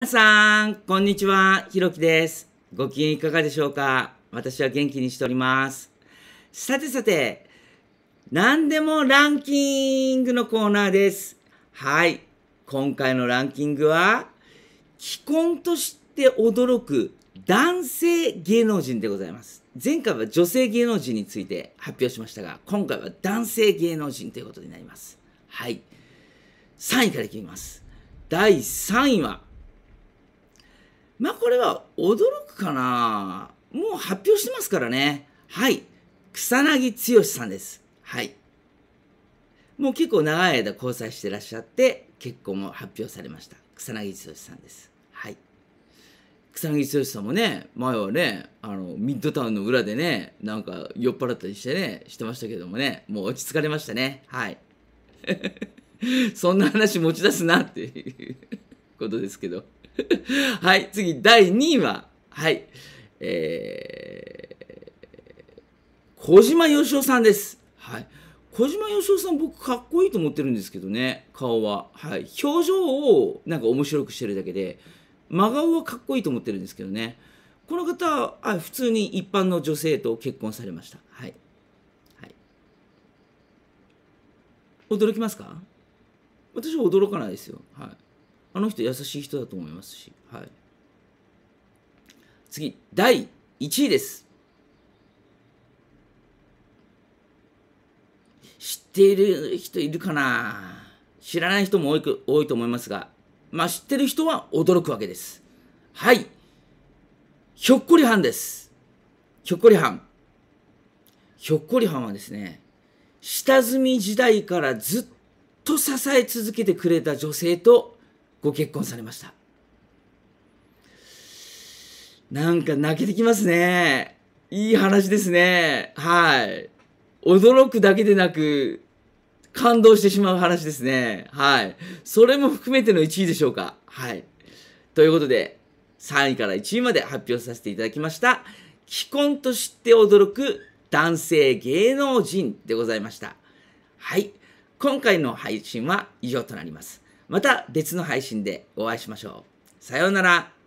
皆さん、こんにちは。ひろきです。ご機嫌いかがでしょうか私は元気にしております。さてさて、何でもランキングのコーナーです。はい。今回のランキングは、既婚として驚く男性芸能人でございます。前回は女性芸能人について発表しましたが、今回は男性芸能人ということになります。はい。3位からいきます。第3位は、まあこれは驚くかなもう発表してますからね。はい。草薙剛さんです。はい。もう結構長い間交際してらっしゃって、結婚も発表されました。草薙剛さんです。はい。草薙剛さんもね、前はね、あの、ミッドタウンの裏でね、なんか酔っ払ったりしてね、してましたけどもね、もう落ち着かれましたね。はい。そんな話持ち出すなっていうことですけど。はい、次、第2位は、はい、えー、小島よしおさんです。はい。小島よしおさん僕かっこいいと思ってるんですけどね、顔は。はい。表情をなんか面白くしてるだけで、真顔はかっこいいと思ってるんですけどね。この方は、あ普通に一般の女性と結婚されました。はい。はい、驚きますか私は驚かないですよ。はい。あの人優しい人だと思いますし、はい、次第1位です知っている人いるかな知らない人も多く多いと思いますが、まあ、知ってる人は驚くわけですはいひょっこりはんですひょっこりはんひょっこりはんはですね下積み時代からずっと支え続けてくれた女性とご結婚されました。なんか泣けてきますね。いい話ですね。はい。驚くだけでなく、感動してしまう話ですね。はい。それも含めての1位でしょうか。はい。ということで、3位から1位まで発表させていただきました。既婚と知って驚く男性芸能人でございました。はい。今回の配信は以上となります。また別の配信でお会いしましょう。さようなら。